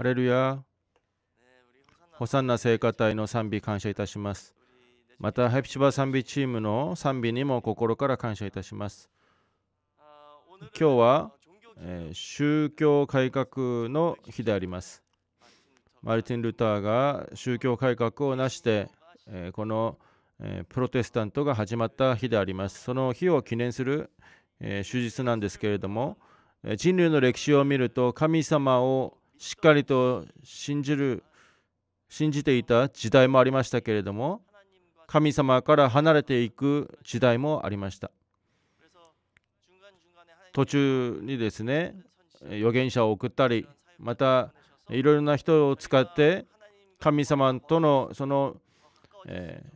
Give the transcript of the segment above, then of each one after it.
ハレルヤ。ホサンナ聖歌隊の賛美感謝いたします。また、ハピチバ賛美チームの賛美にも心から感謝いたします。今日は、えー、宗教改革の日であります。マルティン・ルターが宗教改革を成して、えー、この、えー、プロテスタントが始まった日であります。その日を記念する、えー、手術なんですけれども、人類の歴史を見ると神様をしっかりと信じる信じていた時代もありましたけれども神様から離れていく時代もありました途中にですね預言者を送ったりまたいろいろな人を使って神様とのその、えー、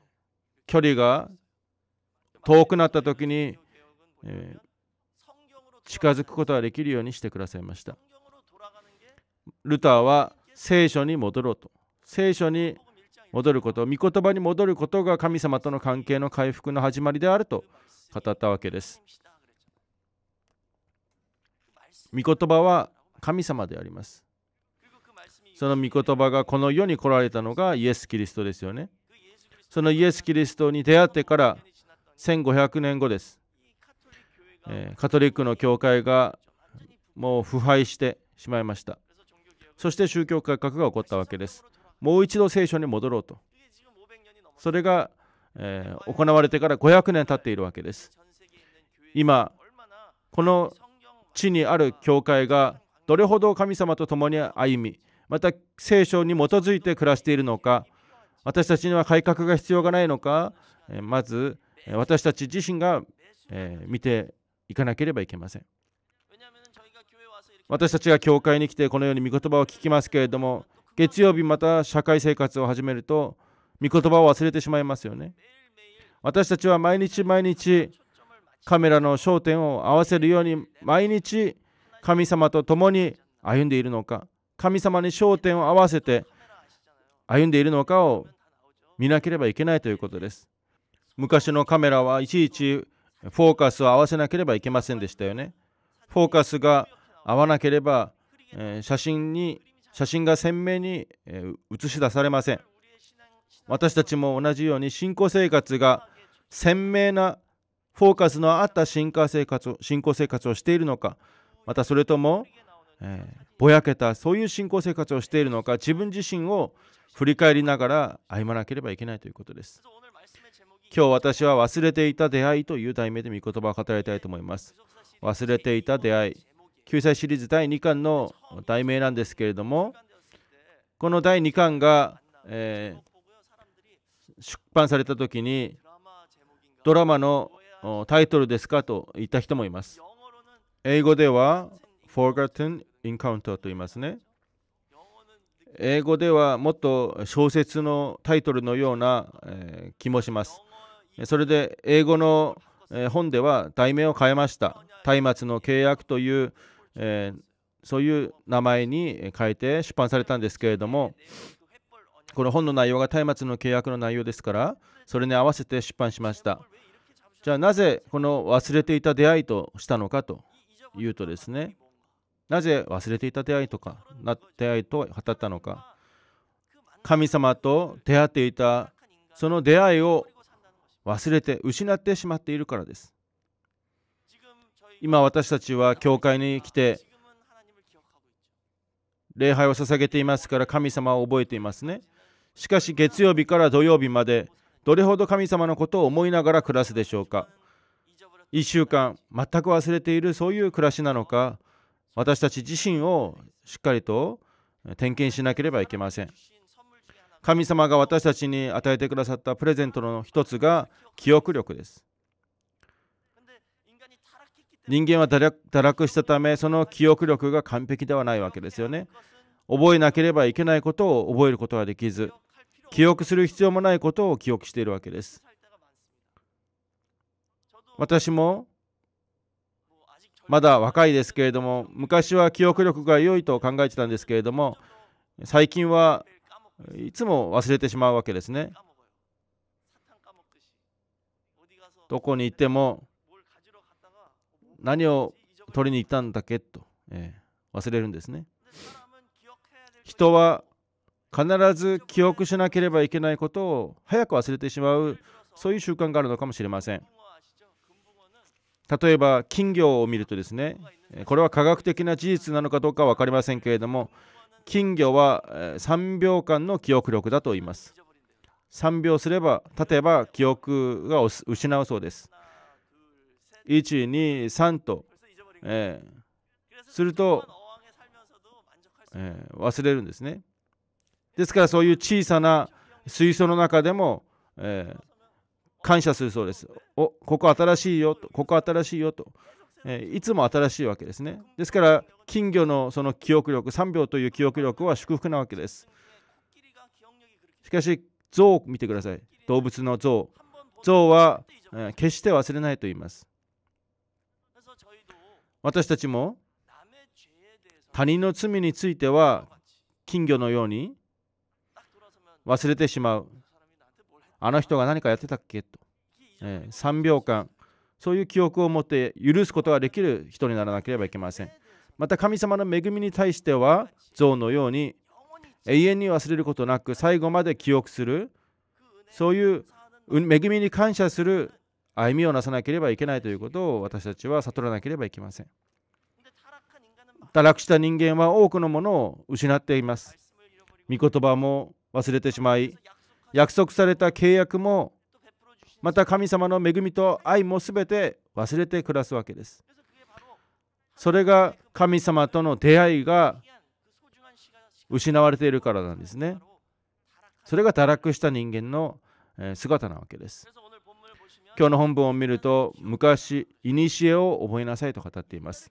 距離が遠くなった時に、えー、近づくことができるようにしてくださいました。ルターは聖書に戻ろうと聖書に戻ること御言葉に戻ることが神様との関係の回復の始まりであると語ったわけです御言葉は神様でありますその御言葉がこの世に来られたのがイエス・キリストですよねそのイエス・キリストに出会ってから1500年後です、えー、カトリックの教会がもう腐敗してしまいましたそして宗教改革が起こったわけですもう一度聖書に戻ろうとそれが、えー、行われてから500年経っているわけです今この地にある教会がどれほど神様と共に歩みまた聖書に基づいて暮らしているのか私たちには改革が必要がないのかまず私たち自身が見ていかなければいけません私たちが教会に来てこのように御言葉を聞きますけれども月曜日また社会生活を始めると御言葉を忘れてしまいますよね私たちは毎日毎日カメラの焦点を合わせるように毎日神様と共に歩んでいるのか神様に焦点を合わせて歩んでいるのかを見なければいけないということです昔のカメラはいちいちフォーカスを合わせなければいけませんでしたよねフォーカスが合わなければ、えー、写真に写真が鮮明に、えー、映し出されません私たちも同じように信仰生活が鮮明なフォーカスのあった信仰生活を信仰生活をしているのかまたそれとも、えー、ぼやけたそういう信仰生活をしているのか自分自身を振り返りながら歩まなければいけないということです今日私は忘れていた出会いという題名で御言葉を語りたいと思います忘れていた出会い救済シリーズ第2巻の題名なんですけれどもこの第2巻が、えー、出版された時にドラマのタイトルですかと言った人もいます英語では Forgotten Encounter と言いますね英語ではもっと小説のタイトルのような、え気もしますそれで英語の本では題名を変えました。松明の契約というえー、そういう名前に変えて出版されたんですけれどもこの本の内容が松明の契約の内容ですからそれに合わせて出版しましたじゃあなぜこの忘れていた出会いとしたのかというとですねなぜ忘れていた出会いとか出会いと語ったのか神様と出会っていたその出会いを忘れて失ってしまっているからです今私たちは教会に来て礼拝を捧げていますから神様を覚えていますね。しかし月曜日から土曜日までどれほど神様のことを思いながら暮らすでしょうか1週間全く忘れているそういう暮らしなのか私たち自身をしっかりと点検しなければいけません神様が私たちに与えてくださったプレゼントの一つが記憶力です人間は堕落したためその記憶力が完璧ではないわけですよね覚えなければいけないことを覚えることはできず記憶する必要もないことを記憶しているわけです私もまだ若いですけれども昔は記憶力が良いと考えてたんですけれども最近はいつも忘れてしまうわけですねどこに行っても何を取りに行ったんだっけと、えー、忘れるんですね。人は必ず記憶しなければいけないことを早く忘れてしまうそういう習慣があるのかもしれません。例えば金魚を見るとですねこれは科学的な事実なのかどうか分かりませんけれども金魚は3秒間の記憶力だと言います3秒すれば立てば記憶が失うそうです123と、えー、すると、えー、忘れるんですねですからそういう小さな水槽の中でも、えー、感謝するそうですおここ新しいよとここ新しいよと、えいつも新しいわけですねですから金魚のその記憶力3秒という記憶力は祝福なわけですしかし象見てください動物の象象は、え決して忘れないと言います私たちも他人の罪については金魚のように忘れてしまう。あの人が何かやってたっけと、えー、3秒間そういう記憶を持って許すことができる人にならなければいけません。また神様の恵みに対しては像のように永遠に忘れることなく最後まで記憶するそういう恵みに感謝する歩みをなさなければいけないということを私たちは悟らなければいけません堕落した人間は多くのものを失っています御言葉も忘れてしまい約束された契約もまた神様の恵みと愛も全て忘れて暮らすわけですそれが神様との出会いが失われているからなんですねそれが堕落した人間の姿なわけです今日の本文を見ると昔古を覚えなさいと語っています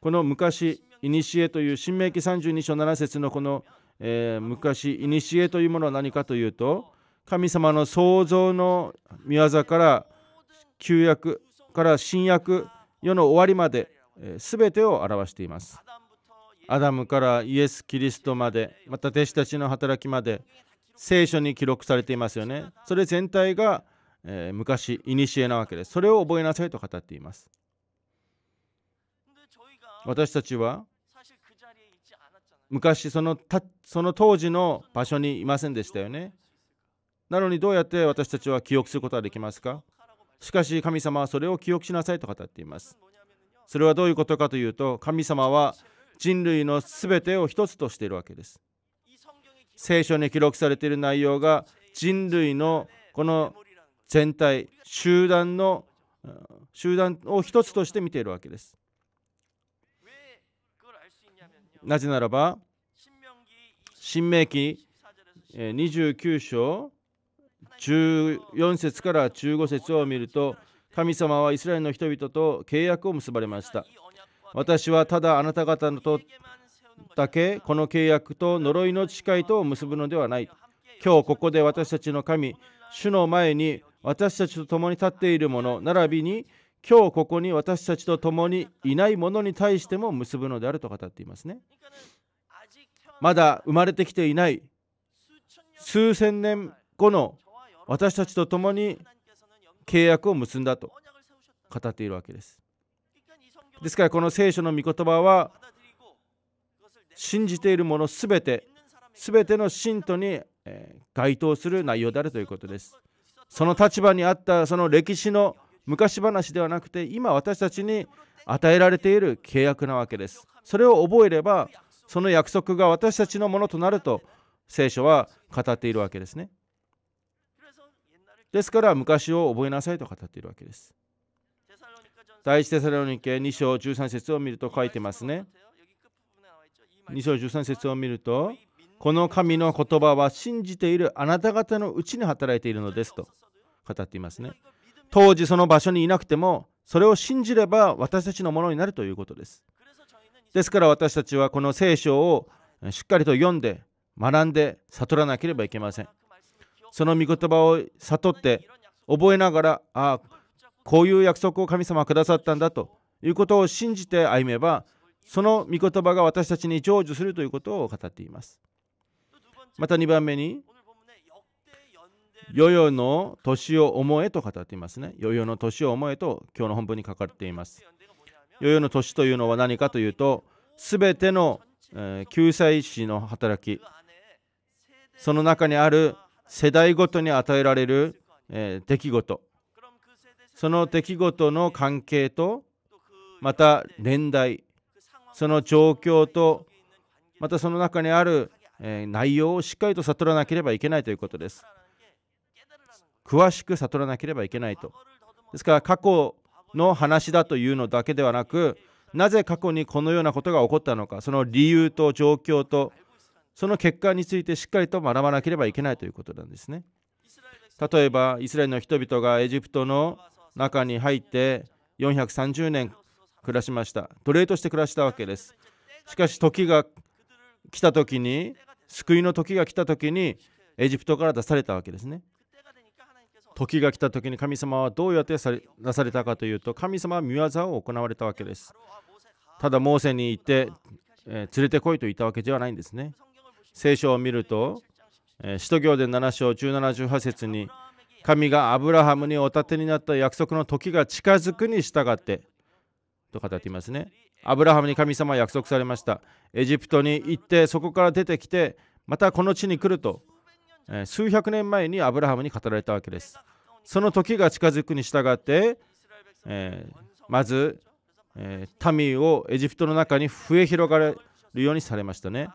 この昔古という新明記32章7節のこの、えー、昔古というものは何かというと神様の創造の御業から旧約から新約世の終わりまで、えー、全てを表していますアダムからイエス・キリストまでまた弟子たちの働きまで聖書に記録されていますよねそれ全体が、えー、昔古なわけですそれを覚えなさいと語っています私たちは昔そのたその当時の場所にいませんでしたよねなのにどうやって私たちは記憶することはできますかしかし神様はそれを記憶しなさいと語っていますそれはどういうことかというと神様は人類のすべてを一つとしているわけです聖書に記録されている内容が人類のこの全体集団の集団を一つとして見ているわけです。なぜならば、新明記29章14節から15節を見ると、神様はイスラエルの人々と契約を結ばれました。私はただあなた方とだけこの契約と呪いの誓いとを結ぶのではない今日ここで私たちの神主の前に私たちと共に立っているもの並びに今日ここに私たちと共にいないものに対しても結ぶのであると語っていますねまだ生まれてきていない数千年後の私たちと共に契約を結んだと語っているわけですですからこの聖書の御言葉は信じているものすべてすべての信徒に該当する内容であるということですその立場にあったその歴史の昔話ではなくて今私たちに与えられている契約なわけですそれを覚えればその約束が私たちのものとなると聖書は語っているわけですねですから昔を覚えなさいと語っているわけです第一テサロニケ2章13節を見ると書いてますね2章13節を見ると、この神の言葉は信じているあなた方のうちに働いているのですと語っていますね。当時その場所にいなくても、それを信じれば私たちのものになるということです。ですから私たちはこの聖書をしっかりと読んで、学んで、悟らなければいけません。その御言葉を悟って、覚えながら、ああ、こういう約束を神様はくださったんだということを信じて歩めば、その御言葉が私たちに成就するということを語っていますまた2番目に世々の年を思えと語っていますね世々の年を思えと今日の本文に書かれています世々の年というのは何かというとすべての救済士の働きその中にある世代ごとに与えられる出来事その出来事の関係とまた年代その状況とまたその中にある内容をしっかりと悟らなければいけないということです詳しく悟らなければいけないとですから過去の話だというのだけではなくなぜ過去にこのようなことが起こったのかその理由と状況とその結果についてしっかりと学ばなければいけないということなんですね例えばイスラエルの人々がエジプトの中に入って430年暮らしました奴隷として暮らしたわけですしかし時が来た時に救いの時が来た時にエジプトから出されたわけですね時が来た時に神様はどうやって出されたかというと神様は見業を行われたわけですただモーセに行って、えー、連れてこいと言ったわけではないんですね聖書を見ると、えー、使徒行伝7章1718節に神がアブラハムにお立てになった約束の時が近づくに従ってと語っていますね。アブラハムに神様は約束されました。エジプトに行ってそこから出てきてまたこの地に来ると数百年前にアブラハムに語られたわけです。その時が近づくに従って、えー、まず、えー、民をエジプトの中に増え広がるようにされましたね。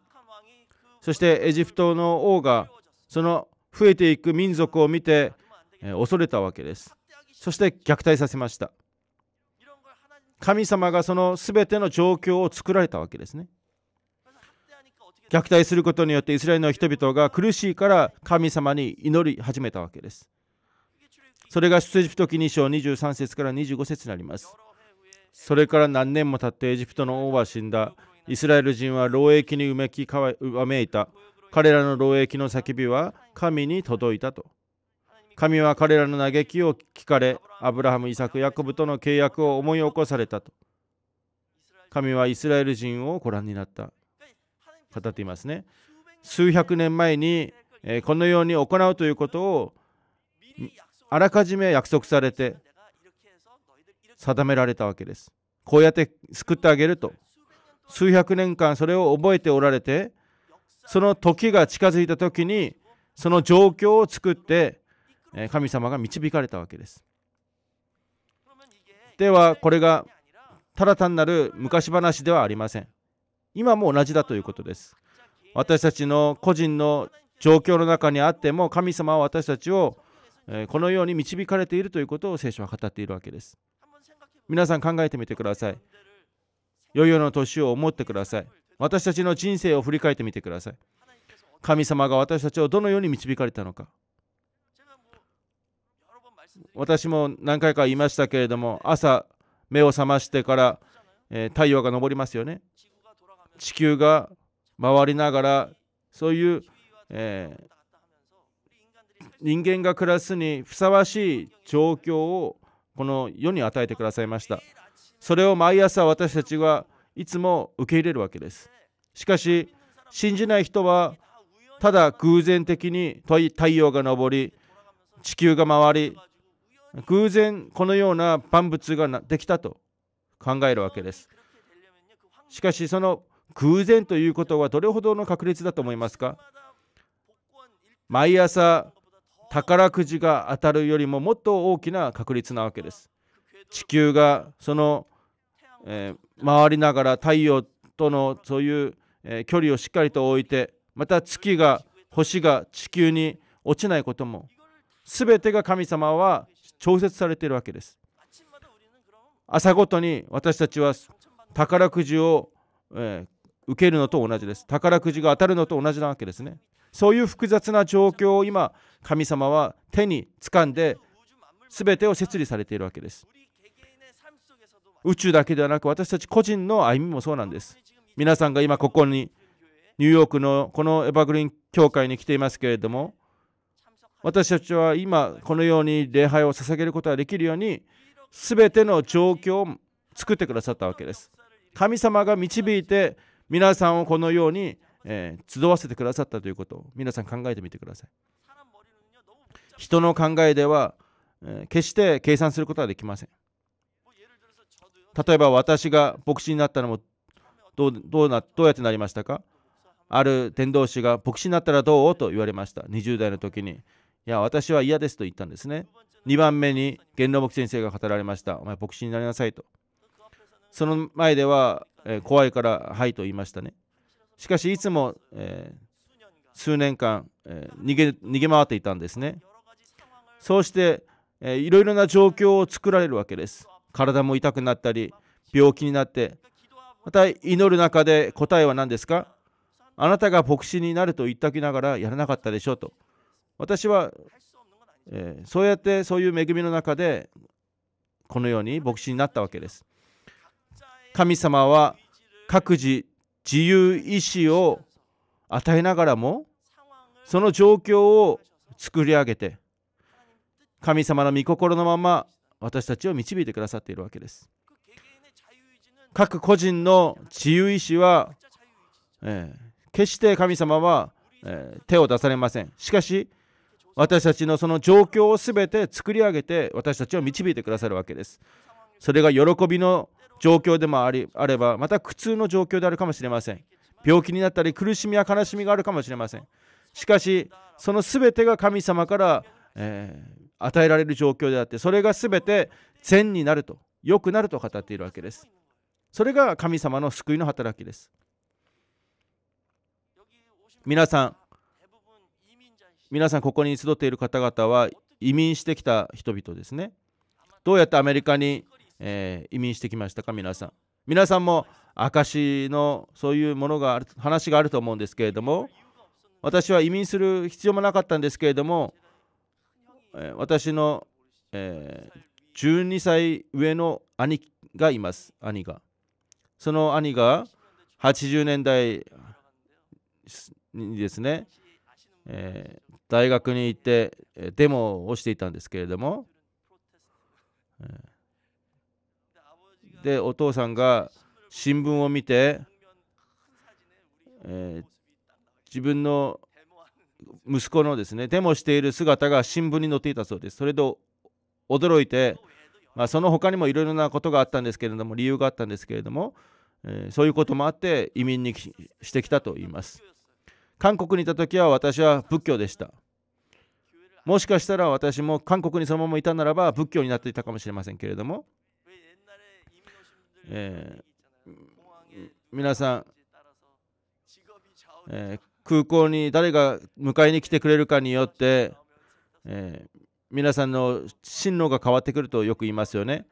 そしてエジプトの王がその増えていく民族を見て、えー、恐れたわけです。そして虐待させました。神様がその全ての状況を作られたわけですね。虐待することによってイスラエルの人々が苦しいから神様に祈り始めたわけです。それが出エジプト記2章23節から25節になります。それから何年も経ってエジプトの王は死んだ。イスラエル人は労役にうめきわめいた。彼らの労役の叫びは神に届いたと。神は彼らの嘆きを聞かれ、アブラハム、イサク、ヤコブとの契約を思い起こされたと。神はイスラエル人をご覧になった。語っていますね。数百年前にこのように行うということをあらかじめ約束されて定められたわけです。こうやって救ってあげると。数百年間それを覚えておられて、その時が近づいた時にその状況を作ってえ神様が導かれたわけですではこれがただ単なる昔話ではありません今も同じだということです私たちの個人の状況の中にあっても神様は私たちをこのように導かれているということを聖書は語っているわけです皆さん考えてみてください世々の年を思ってください私たちの人生を振り返ってみてください神様が私たちをどのように導かれたのか私も何回か言いましたけれども朝目を覚ましてから、えー、太陽が昇りますよね地球が回りながらそういう、えー、人間が暮らすにふさわしい状況をこの世に与えてくださいましたそれを毎朝私たちはいつも受け入れるわけですしかし信じない人はただ偶然的に太陽が昇り地球が回り偶然このような万物ができたと考えるわけです。しかしその偶然ということはどれほどの確率だと思いますか毎朝宝くじが当たるよりももっと大きな確率なわけです。地球がその、えー、回りながら太陽とのそういう、えー、距離をしっかりと置いてまた月が星が地球に落ちないことも全てが神様は調節されているわけです。朝ごとに私たちは宝くじを、えー、受けるのと同じです。宝くじが当たるのと同じなわけですね。そういう複雑な状況を今、神様は手につかんで、全てを設立されているわけです。宇宙だけではなく、私たち個人の歩みもそうなんです。皆さんが今ここに、ニューヨークのこのエバグリーン教会に来ていますけれども、私たちは今このように礼拝を捧げることができるように全ての状況を作ってくださったわけです。神様が導いて皆さんをこのように、え集わせてくださったということを皆さん考えてみてください。人の考えでは、え決して計算することはできません。例えば私が牧師になったのもどうどうなどうやってなりましたかある伝道師が牧師になったらどうと言われました20代の時にいや、私は嫌ですと言ったんですね。2番目に元老牧先生が語られました。お前、牧師になりなさいと。その前では、えー、怖いからはいと言いましたね。しかし、いつも、えー、数年間、えー、逃げ逃げ回っていたんですね。そうして、えー、いろいろな状況を作られるわけです。体も痛くなったり、病気になって、また祈る中で答えは何ですかあなたが牧師になると言ったきながらやらなかったでしょうと。私は、えー、そうやってそういう恵みの中でこのように牧師になったわけです。神様は各自自由意志を与えながらもその状況を作り上げて神様の御心のまま私たちを導いてくださっているわけです。各個人の自由意志は、えー、決して神様は、えー、手を出されません。しかし私たちのその状況を全て作り上げて私たちを導いてくださるわけですそれが喜びの状況でもありあればまた苦痛の状況であるかもしれません病気になったり苦しみや悲しみがあるかもしれませんしかしその全てが神様から、えー、与えられる状況であってそれが全て善になると良くなると語っているわけですそれが神様の救いの働きです皆さん皆さんここに集っている方々は移民してきた人々ですねどうやってアメリカに、えー、移民してきましたか皆さん皆さんも証のそういうものがある話があると思うんですけれども私は移民する必要もなかったんですけれども、え私の、えー、12歳上の兄がいます兄がその兄が80年代にですね、えー、大学に行ってデモをしていたんですけれども、でお父さんが新聞を見て、えー、自分の息子のですねデモしている姿が新聞に載っていたそうですそれで驚いて、まあ、その他にもいろいろなことがあったんですけれども理由があったんですけれども、えー、そういうこともあって移民にしてきたと言います。韓国にいた時は私は仏教でしたもしかしたら私も韓国にそのままいたならば仏教になっていたかもしれませんけれども、えー、皆さん、えー、空港に誰が迎えに来てくれるかによって、えー、皆さんの進路が変わってくるとよく言いますよね。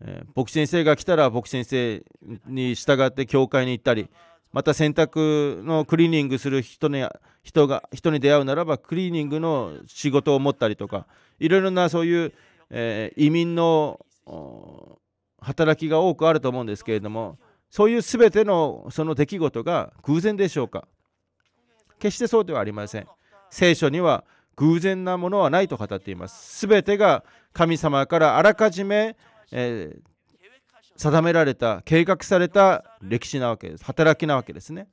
えー、牧師先生が来たら牧師先生に従って教会に行ったりまた洗濯のクリーニングする人に人が人に出会うならばクリーニングの仕事を持ったりとかいろいろなそういう、えー、移民の働きが多くあると思うんですけれどもそういう全てのその出来事が偶然でしょうか決してそうではありません聖書には偶然なものはないと語っています全てが神様からあらかじめ、えー、定められた計画された歴史なわけです働きなわけですね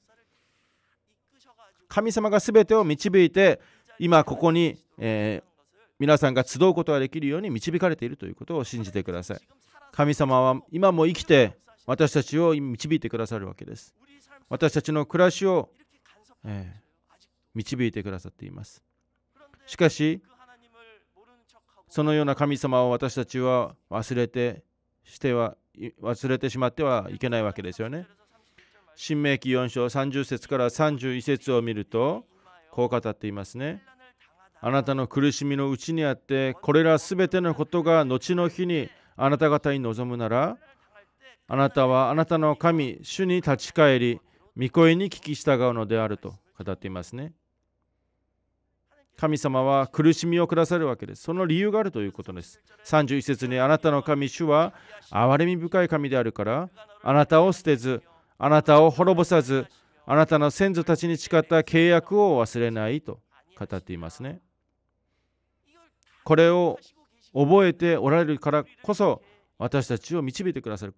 神様が全てを導いて今ここに、えー、皆さんが集うことができるように導かれているということを信じてください神様は今も生きて私たちを導いてくださるわけです私たちの暮らしを、えー、導いてくださっていますしかしそのような神様を私たちは忘れてしては忘れてしまってはいけないわけですよね。新明記4章30節から31節を見るとこう語っていますね。あなたの苦しみのうちにあってこれらすべてのことが後の日にあなた方に望むならあなたはあなたの神主に立ち返り御声に聞き従うのであると語っていますね。神様は苦しみをくださるわけです。その理由があるということです。31節にあなたの神主は憐れみ深い神であるからあなたを捨てずあなたを滅ぼさずあなたの先祖たちに誓った契約を忘れないと語っていますね。これを覚えておられるからこそ私たちを導いてくださる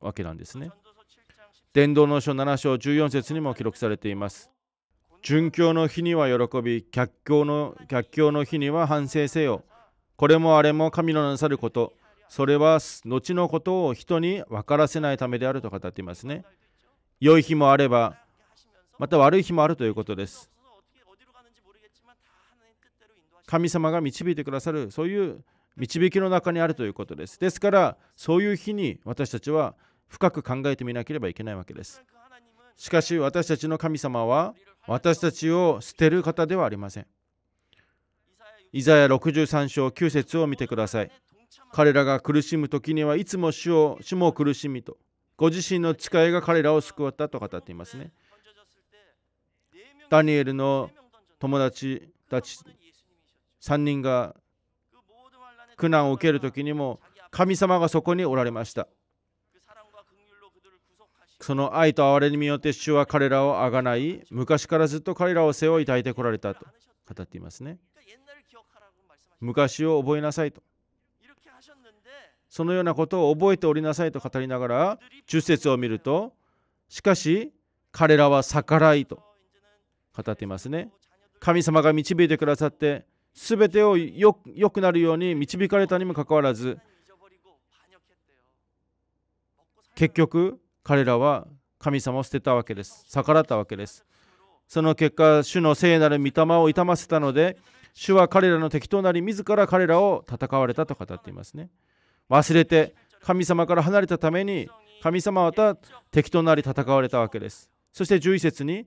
わけなんですね。伝道の書7章14節にも記録されています。殉教の日には喜び、逆境の逆境の日には反省せよ。これもあれも神のなさること、それは後のことを人に分からせないためであると語っていますね。良い日もあれば、また悪い日もあるということです。神様が導いてくださる、そういう導きの中にあるということです。ですから、そういう日に私たちは深く考えてみなければいけないわけです。しかし、私たちの神様は、私たちを捨てる方ではありません。イザヤ63章9節を見てください。彼らが苦しむ時にはいつも主を主も苦しみと、ご自身の誓いが彼らを救ったと語っていますね。ダニエルの友達たち3人が苦難を受ける時にも神様がそこにおられました。その愛と哀れみによって主は彼らをあがない昔からずっと彼らを背負い抱いてこられたと語っていますね昔を覚えなさいとそのようなことを覚えておりなさいと語りながら10節を見るとしかし彼らは逆らいと語っていますね神様が導いてくださって全てをよくなるように導かれたにもかかわらず結局彼らは神様を捨てたわけです。逆らったわけです。その結果、主の聖なる御霊を傷ませたので、主は彼らの敵となり、自ら彼らを戦われたと語っていますね。忘れて、神様から離れたために、神様はまた敵となり戦われたわけです。そして11節に、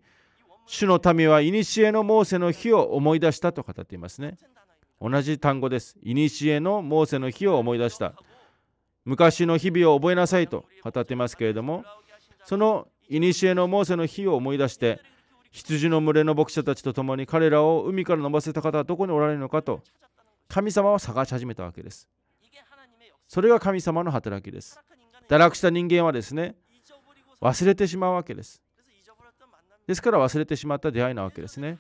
主の民は古のモーセの日を思い出したと語っていますね。同じ単語です。古のモーセの日を思い出した。昔の日々を覚えなさいと語ってますけれどもその古のモーセの日を思い出して羊の群れの牧者たちと共に彼らを海から伸ばせた方はどこにおられるのかと神様を探し始めたわけですそれが神様の働きです堕落した人間はですね忘れてしまうわけですですから忘れてしまった出会いなわけですね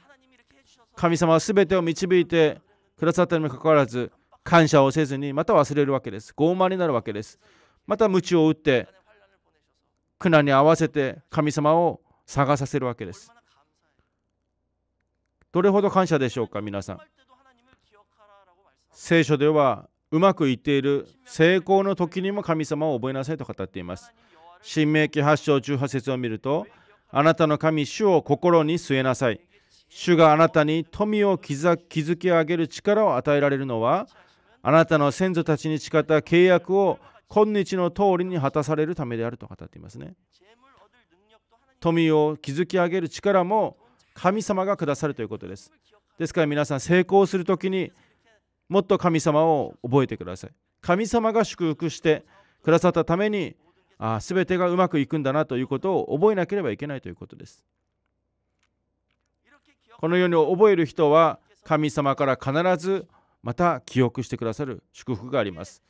神様は全てを導いてくださったにもかかわらず感謝をせずにまた忘れるわけです。傲慢になるわけです。また鞭を打って苦難に合わせて神様を探させるわけです。どれほど感謝でしょうか、皆さん。聖書ではうまくいっている成功の時にも神様を覚えなさいと語っています。新明記8章18節を見ると、あなたの神、主を心に据えなさい。主があなたに富を築き上げる力を与えられるのは、あなたの先祖たちに誓った契約を今日の通りに果たされるためであると語っていますね。富を築き上げる力も神様がくださるということです。ですから皆さん成功するときにもっと神様を覚えてください。神様が祝福してくださったためにあ全てがうまくいくんだなということを覚えなければいけないということです。このように覚える人は神様から必ずまた記憶してくださる祝福があります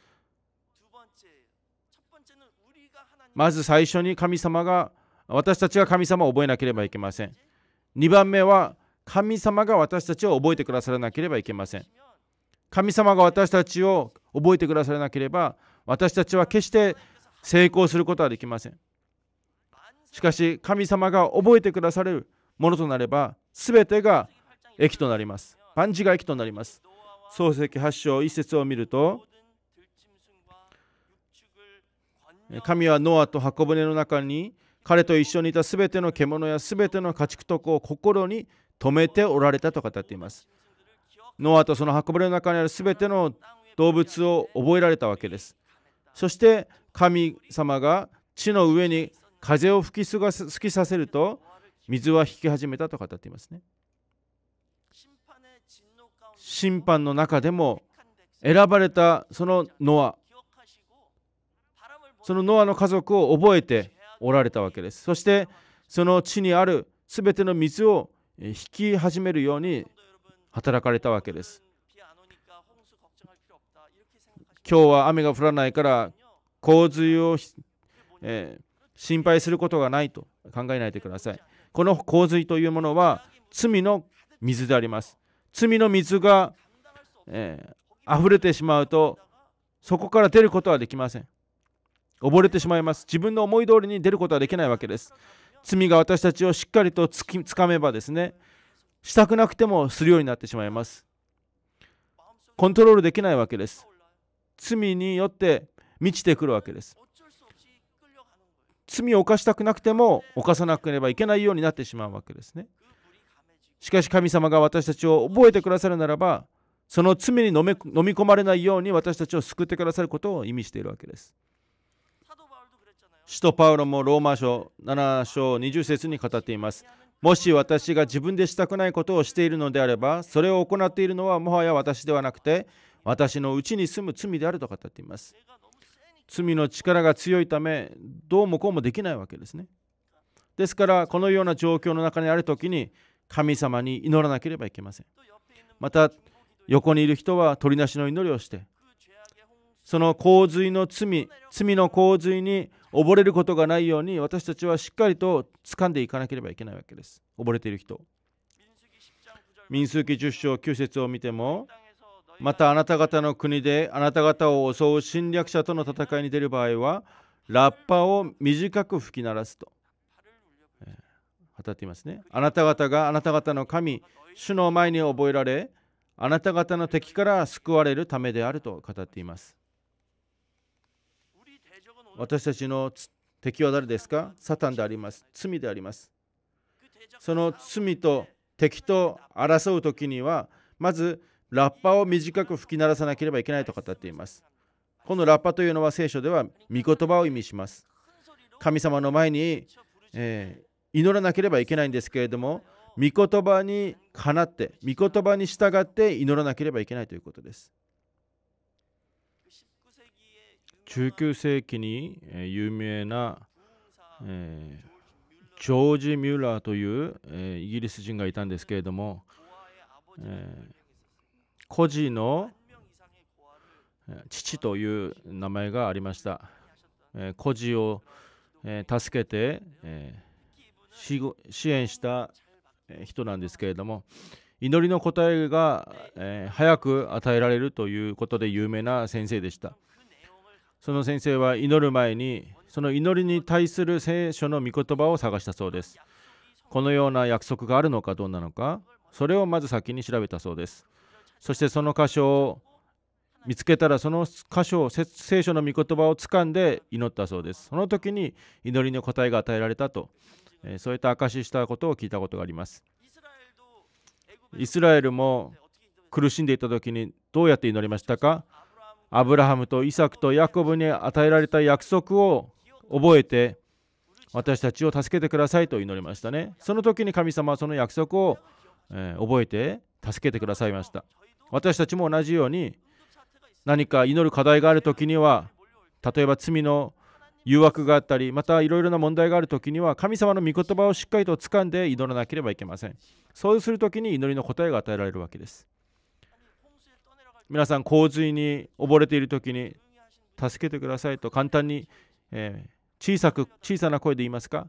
まず最初に神様が私たちが神様を覚えなければいけません2番目は神様が私たちを覚えてくださらなければいけません神様が私たちを覚えてくださらなければ私たちは決して成功することはできませんしかし神様が覚えてくださるものとなれば全てが益となります万事が益となります創世記8章1節を見ると神はノアと箱舟の中に彼と一緒にいたすべての獣やすべての家畜とこを心に留めておられたと語っています。ノアとその箱舟の中にあるすべての動物を覚えられたわけです。そして神様が地の上に風を吹きすが吹きさせると水は引き始めたと語っていますね。審判の中でも選ばれたそのノアそのノアの家族を覚えておられたわけですそしてその地にある全ての水を引き始めるように働かれたわけです今日は雨が降らないから洪水を、えー、心配することがないと考えないでくださいこの洪水というものは罪の水であります罪の水が、えー、溢れてしまうとそこから出ることはできません溺れてしまいます自分の思い通りに出ることはできないわけです罪が私たちをしっかりとつきつかめばですねしたくなくてもするようになってしまいますコントロールできないわけです罪によって満ちてくるわけです罪を犯したくなくても犯さなければいけないようになってしまうわけですねしかし神様が私たちを覚えてくださるならば、その罪に飲み込まれないように私たちを救ってくださることを意味しているわけです。使徒パウロもローマ書7章20節に語っています。もし私が自分でしたくないことをしているのであれば、それを行っているのはもはや私ではなくて、私のうちに住む罪であると語っています。罪の力が強いため、どうもこうもできないわけですね。ですから、このような状況の中にあるときに、神様に祈らなければいけませんまた横にいる人は鳥なしの祈りをしてその洪水の罪罪の洪水に溺れることがないように私たちはしっかりと掴んでいかなければいけないわけです溺れている人民数記10章9節を見てもまたあなた方の国であなた方を襲う侵略者との戦いに出る場合はラッパを短く吹き鳴らすと語っていますね。あなた方があなた方の神、主の前に覚えられ、あなた方の敵から救われるためであると語っています。私たちの敵は誰ですかサタンであります。罪であります。その罪と敵と争う時には、まずラッパを短く吹き鳴らさなければいけないと語っています。このラッパというのは聖書では御言葉を意味します。神様の前に、えー、祈らなければいけないんですけれども御言葉にかなって御言葉に従って祈らなければいけないということです19世紀に有名な、えー、ジョージ・ミューラーという、えー、イギリス人がいたんですけれども、えー、孤児の父という名前がありました。えー、孤児を、えー、助けて、えー支援した人なんですけれども祈りの答えが、早く与えられるということで有名な先生でしたその先生は祈る前にその祈りに対する聖書の御言葉を探したそうですこのような約束があるのかどうなのかそれをまず先に調べたそうですそしてその箇所を見つけたらその箇所を聖書の御言葉をつかんで祈ったそうですその時に祈りの答えが与えられたとえそういった証ししたことを聞いたことがありますイスラエルも苦しんでいた時にどうやって祈りましたかアブラハムとイサクとヤコブに与えられた約束を覚えて私たちを助けてくださいと祈りましたねその時に神様はその約束を、え覚えて助けてくださいました私たちも同じように何か祈る課題がある時には例えば罪の誘惑があったりまたいろいろな問題がある時には神様の御言葉をしっかりと掴んで祈らなければいけませんそうする時に祈りの答えが与えられるわけです皆さん洪水に溺れている時に助けてくださいと簡単に、えー、小さく小さな声で言いますか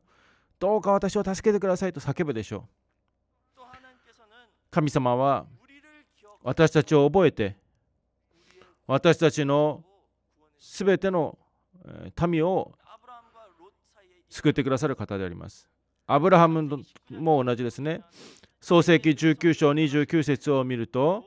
どうか私を助けてくださいと叫ぶでしょう神様は私たちを覚えて私たちのすべての民を救ってくださる方であります。アブラハムも同じですね。創世紀19章29節を見ると、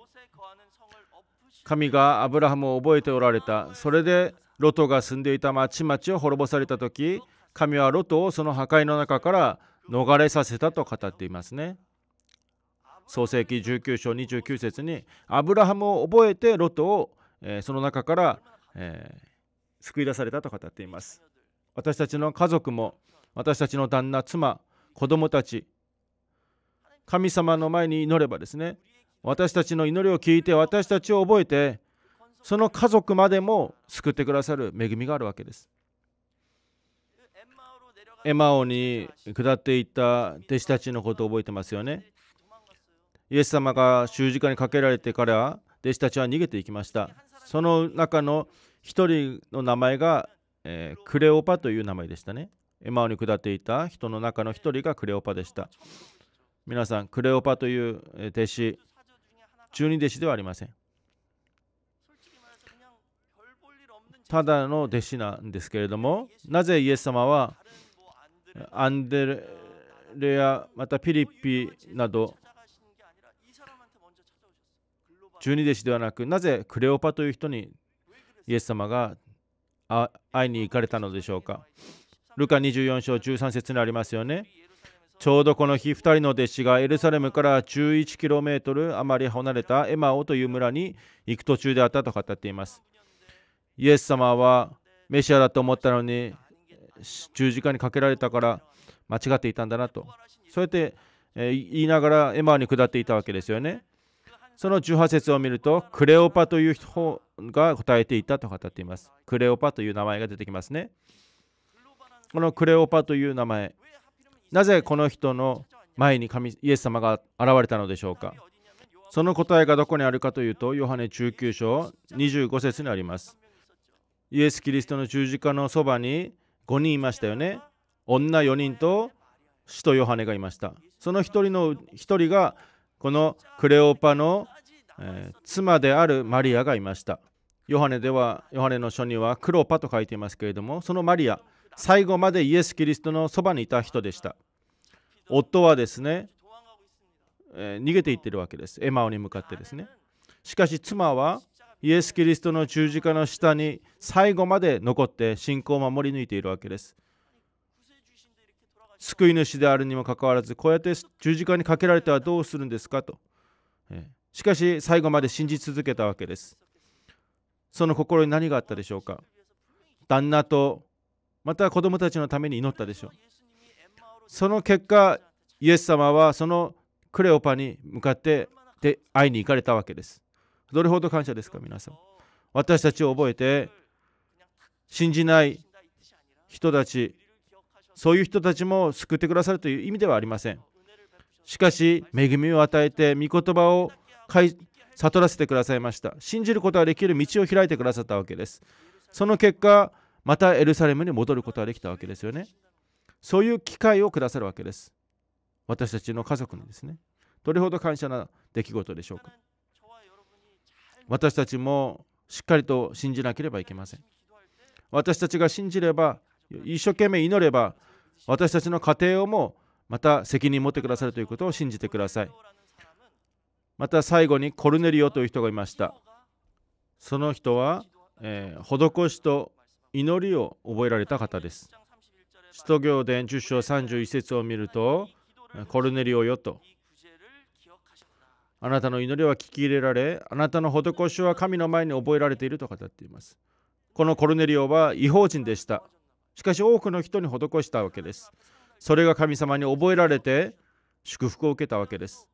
神がアブラハムを覚えておられた。それでロトが住んでいた町々を滅ぼされた時、神はロトをその破壊の中から逃れさせたと語っていますね。創世紀19章29節にアブラハムを覚えてロトを、えその中から、えー、救い出されたと語っています私たちの家族も私たちの旦那妻子供たち神様の前に祈ればですね私たちの祈りを聞いて私たちを覚えてその家族までも救ってくださる恵みがあるわけですエマオに下っていった弟子たちのことを覚えてますよねイエス様が十字架にかけられてから弟子たちは逃げていきましたその中の一人の名前が、えー、クレオパという名前でしたね。エマオに下っていた人の中の一人がクレオパでした。皆さん、クレオパという弟子、十二弟子ではありません。ただの弟子なんですけれども、なぜイエス様はアンデレア、またピリピなど、十二弟子ではなく、なぜクレオパという人にイエス様が会いに行かれたのでしょうか。ルカ24章13節にありますよね。ちょうどこの日、2人の弟子がエルサレムから 11km 余り離れたエマオという村に行く途中であったと語っています。イエス様はメシアだと思ったのに十字架にかけられたから間違っていたんだなと。そうやって言いながらエマオに下っていたわけですよね。その18節を見ると、クレオパという人が答えていたと語っています。クレオパという名前が出てきますね。このクレオパという名前、なぜこの人の前に神イエス様が現れたのでしょうかその答えがどこにあるかというと、ヨハネ19章25節にあります。イエス・キリストの十字架のそばに5人いましたよね。女4人と使徒ヨハネがいました。その1人の1人がこのクレオパの、えー、妻であるマリアがいました。ヨハネでは、ヨハネの書にはクロパと書いていますけれども、そのマリア、最後までイエス・キリストのそばにいた人でした。夫はですね、えー、逃げていってるわけです。エマオに向かってですね。しかし妻はイエス・キリストの十字架の下に最後まで残って信仰を守り抜いているわけです。救い主であるにもかかわらずこうやって十字架にかけられてはどうするんですかと、えしかし最後まで信じ続けたわけですその心に何があったでしょうか旦那とまた子供たちのために祈ったでしょうその結果イエス様はそのクレオパに向かってで会いに行かれたわけですどれほど感謝ですか皆さん私たちを覚えて信じない人たちそういう人たちも救ってくださるという意味ではありませんしかし恵みを与えて御言葉を悟らせてくださいました信じることができる道を開いてくださったわけですその結果またエルサレムに戻ることができたわけですよねそういう機会をくださるわけです私たちの家族にですねどれほど感謝な出来事でしょうか私たちもしっかりと信じなければいけません私たちが信じれば一生懸命祈れば私たちの家庭をもまた責任を持ってくださるということを信じてくださいまた最後にコルネリオという人がいましたその人は、えー、施しと祈りを覚えられた方です使徒行伝10章31節を見るとコルネリオよとあなたの祈りは聞き入れられあなたの施しは神の前に覚えられていると語っていますこのコルネリオは違法人でしたしかし多くの人に施したわけです。それが神様に覚えられて祝福を受けたわけです。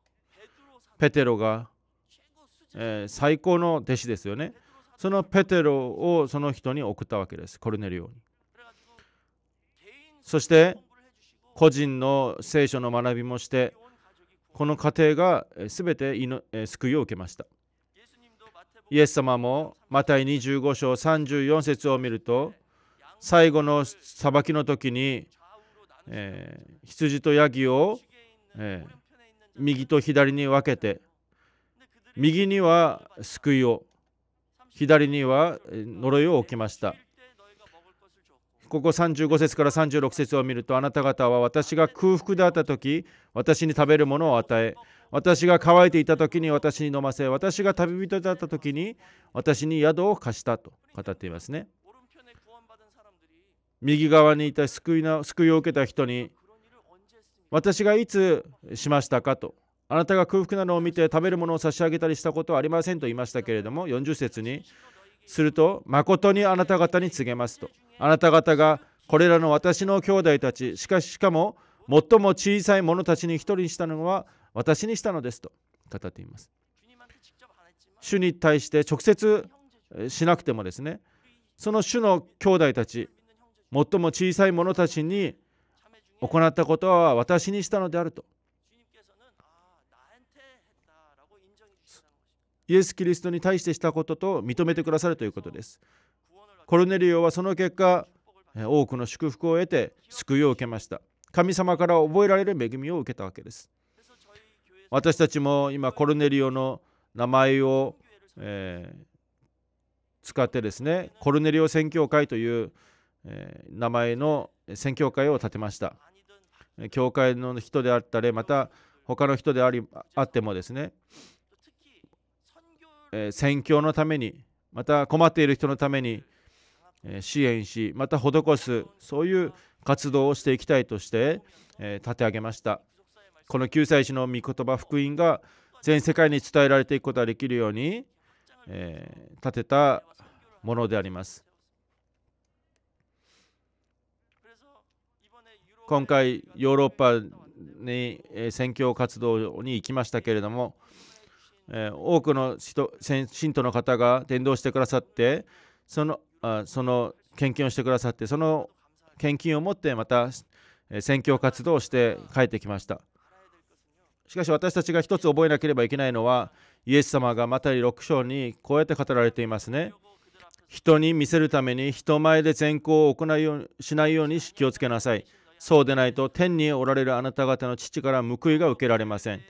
ペテロが、えー、最高の弟子ですよね。そのペテロをその人に送ったわけです。コルネリオに。そして個人の聖書の学びもしてこの家庭が全て救いを受けました。イエス様もマタイ25章34節を見ると最後の裁きの時に、えー、羊とヤギを、えー、右と左に分けて右には救いを左には呪いを置きましたここ35節から36節を見るとあなた方は私が空腹であった時私に食べるものを与え私が乾いていた時に私に飲ませ私が旅人だった時に私に宿を貸したと語っていますね。右側にいた救いの救いを受けた人に私がいつしましたかとあなたが空腹なのを見て食べるものを差し上げたりしたことはありませんと言いましたけれども40節にすると誠にあなた方に告げますとあなた方がこれらの私の兄弟たちしかししかも最も小さい者たちに一人にしたのは私にしたのですと語っています主に対して直接しなくてもですねその主の兄弟たち最も小さい者たちに行ったことは私にしたのであると。イエス・キリストに対してしたことと認めてくださるということです。コルネリオはその結果、多くの祝福を得て救いを受けました。神様から覚えられる恵みを受けたわけです。私たちも今、コルネリオの名前を、えー、使ってですね、コルネリオ宣教会というえ名前の宣教会を建てました教会の人であったりまた他の人でありあってもですね、え宣教のためにまた困っている人のために支援しまた施すそういう活動をしていきたいとして、え立て上げましたこの救済師の御言葉福音が全世界に伝えられていくことができるように、え立てたものであります今回ヨーロッパに宣教活動に行きましたけれども、え多くの人信徒の方が伝道してくださってそのあその献金をしてくださってその献金を持ってまた宣教活動をして帰ってきましたしかし私たちが一つ覚えなければいけないのはイエス様がマタリ6章にこうやって語られていますね人に見せるために人前で善行を行うようしないように気をつけなさいそうでないと天におられるあなた方の父から報いが受けられません。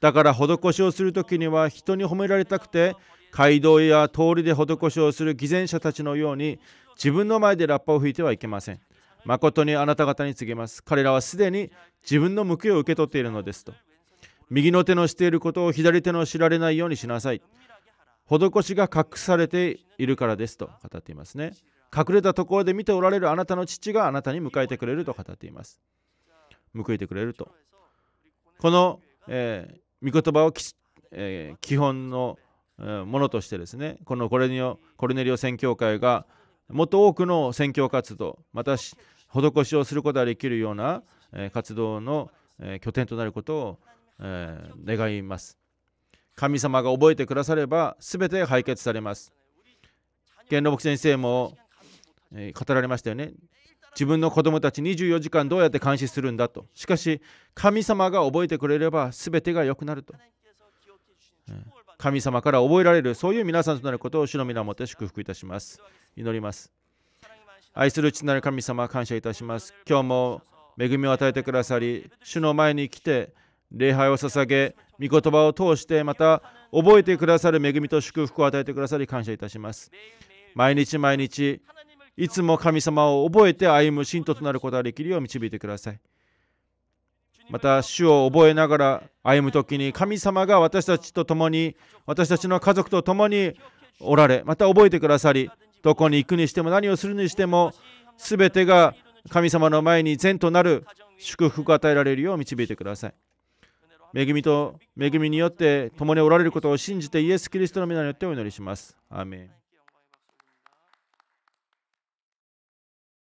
だから施しをする時には人に褒められたくて街道や通りで施しをする偽善者たちのように自分の前でラッパを吹いてはいけません。誠にあなた方に告げます。彼らはすでに自分の報いを受け取っているのですと。右の手のしていることを左手の知られないようにしなさい。施しが隠されているからですと語っていますね。隠れたところで見ておられるあなたの父があなたに迎えてくれると語っています。報いてくれると。この、えー、御言葉を、えー、基本の、えものとしてですね、このコレニオコルネリオ宣教会がもっと多くの宣教活動、また施しをすることができるような、えー、活動の、えー、拠点となることを、えー、願います。神様が覚えてくだされば全て解決されます。元老牧先生もえ語られましたよね。自分の子供たち24時間どうやって監視するんだと。しかし、神様が覚えてくれれば全てが良くなると。神様から覚えられる、そういう皆さんとなることを主の皆をもって祝福いたします。祈ります。愛する父なる神様、感謝いたします。今日も恵みを与えてくださり、主の前に来て、礼拝を捧げ、御言葉を通して、また覚えてくださる恵みと祝福を与えてくださり、感謝いたします。毎日毎日、いつも神様を覚えて歩む信徒となることができるよう導いてください。また、主を覚えながら歩む時に、神様が私たちと共に、私たちの家族と共におられ、また覚えてくださり、どこに行くにしても何をするにしても、すべてが神様の前に善となる祝福を与えられるよう導いてください。恵みと恵みによって共におられることを信じてイエス・キリストの皆によってお祈りします。アーメン